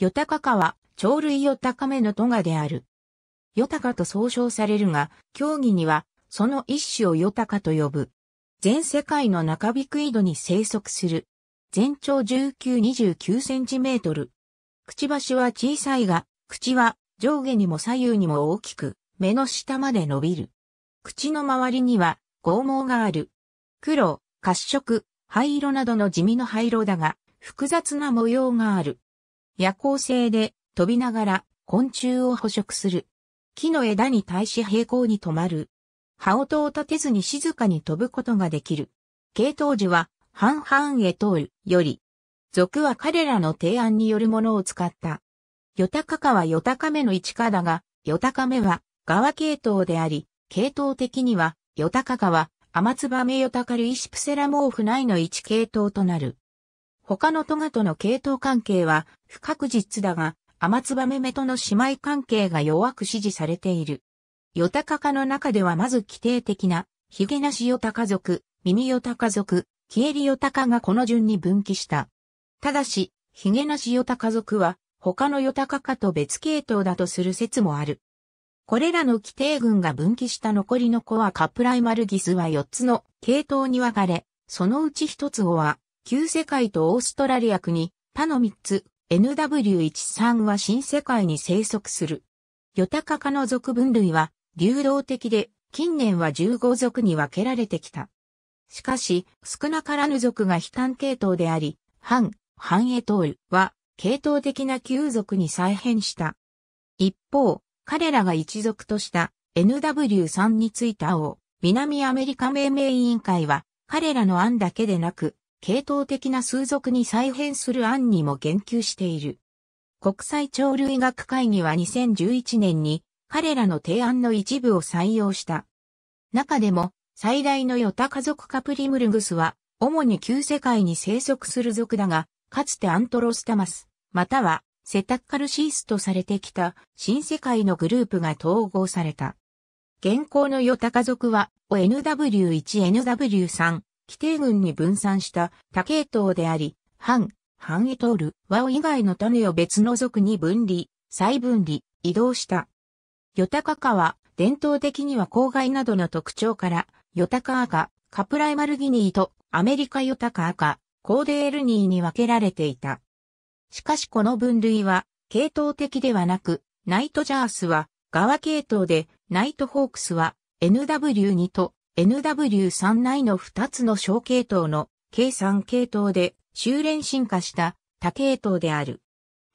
ヨタカカは、鳥類ヨタカメのトガである。ヨタカと総称されるが、競技には、その一種をヨタカと呼ぶ。全世界の中ビク井戸に生息する。全長1929センチメートル。くちばしは小さいが、口は上下にも左右にも大きく、目の下まで伸びる。口の周りには、剛毛がある。黒、褐色、灰色などの地味の灰色だが、複雑な模様がある。夜行性で飛びながら昆虫を捕食する。木の枝に対し平行に止まる。葉音を立てずに静かに飛ぶことができる。系統樹は、半々へ通るより、俗は彼らの提案によるものを使った。ヨタカカはヨタカメの一家だが、ヨタカメは側系統であり、系統的には、ヨタカカは、アマツバメヨタカルイシプセラモーフ内の一系統となる。他のトガとの系統関係は不確実だが、アマツバメメとの姉妹関係が弱く支持されている。ヨタカ科の中ではまず規定的な、ヒゲナシヨタカ族、ミミヨタカ族、キエリヨタカがこの順に分岐した。ただし、ヒゲナシヨタカ族は他のヨタカ科と別系統だとする説もある。これらの規定群が分岐した残りのコアカプライマルギスは4つの系統に分かれ、そのうち1つ後は旧世界とオーストラリア国、他の3つ、NW13 は新世界に生息する。ヨタカ科の属分類は流動的で、近年は15属に分けられてきた。しかし、少なからぬ属が非単系統であり、反、反エトールは、系統的な旧属に再編した。一方、彼らが一族とした NW3 についた青、南アメリカ命名委員会は、彼らの案だけでなく、系統的な数族に再編する案にも言及している。国際鳥類学会議は2011年に彼らの提案の一部を採用した。中でも最大のヨタ家族カプリムルグスは主に旧世界に生息する族だが、かつてアントロスタマス、またはセタッカルシースとされてきた新世界のグループが統合された。現行のヨタ家族は ONW1NW3、規定群に分散した多系統であり、半、半エトール、和を以外の種を別の属に分離、再分離、移動した。ヨタカカは、伝統的には郊外などの特徴から、ヨタカ赤、カプライマルギニーとアメリカヨタカ赤、コーデエルニーに分けられていた。しかしこの分類は、系統的ではなく、ナイトジャースは、側系統で、ナイトホークスは、NW2 と NW3 内の2つの小系統の計3系統で修練進化した多系統である。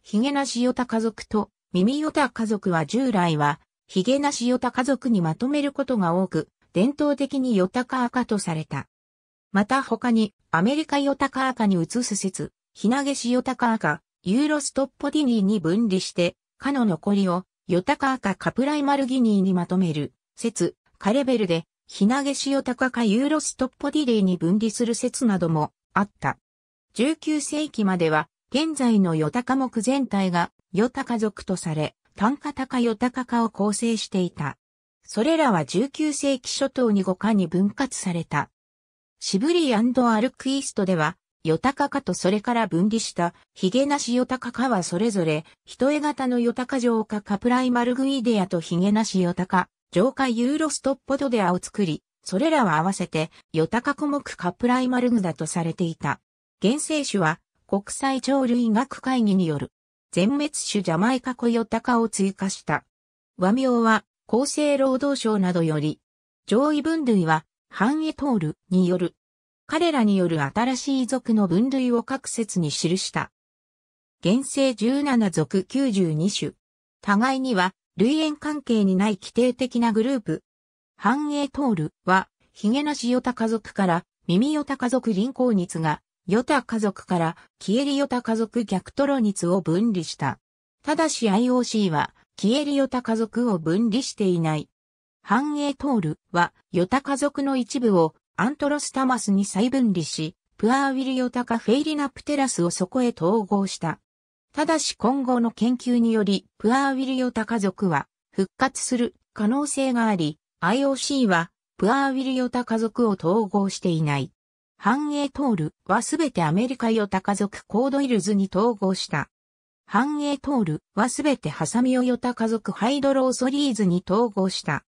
ヒゲナシヨタ家族とミミヨタ家族は従来はヒゲナシヨタ家族にまとめることが多く、伝統的にヨタカアカとされた。また他にアメリカヨタカアカに移す説、ヒナゲシヨタカアカ、ユーロストッポディニーに分離して、かの残りをヨタカアカカプライマルギニーにまとめる説、カレベルでひなげしをたかユーロストッポディレイに分離する説などもあった。19世紀までは、現在のヨタカ目全体がヨタカ族とされ、単価高ヨタカ化を構成していた。それらは19世紀初頭に5かに分割された。シブリアルクイストでは、ヨタカかとそれから分離したヒゲなしヨタカかはそれぞれ、一重型のヨタカ城か、カプライマルグイデアとヒゲなしヨタカ上海ユーロストッポドデアを作り、それらは合わせて、ヨタカコ目カプライマルグだとされていた。原生種は、国際鳥類学会議による、全滅種ジャマイカコヨタカを追加した。和名は、厚生労働省などより、上位分類は、ハンエトールによる。彼らによる新しい族の分類を各説に記した。原生17族92種。互いには類縁関係にない規定的なグループ。繁栄トールは、ヒゲなしヨタ家族から、耳ヨタ家族臨行率が、ヨタ家族から、キエリヨタ家族逆トロ率を分離した。ただし IOC は、キエリヨタ家族を分離していない。繁栄トールは、ヨタ家族の一部を、アントロスタマスに再分離し、プアーウィルヨタカフェイリナプテラスをそこへ統合した。ただし今後の研究により、プアーウィルヨタ家族は復活する可能性があり、IOC はプアーウィルヨタ家族を統合していない。繁栄トールはすべてアメリカヨタ家族コードイルズに統合した。繁栄トールはすべてハサミオヨタ家族ハイドローソリーズに統合した。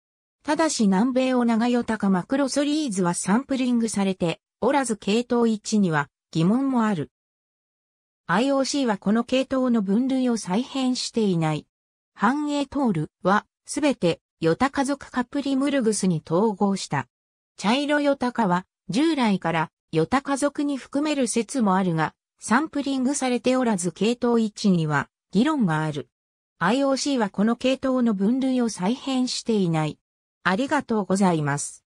ただし南米オナガヨタカマクロソリーズはサンプリングされておらず系統致には疑問もある。IOC はこの系統の分類を再編していない。繁栄トールは、すべて、ヨタ家族カプリムルグスに統合した。茶色ヨタカは、従来から、ヨタ家族に含める説もあるが、サンプリングされておらず系統1には、議論がある。IOC はこの系統の分類を再編していない。ありがとうございます。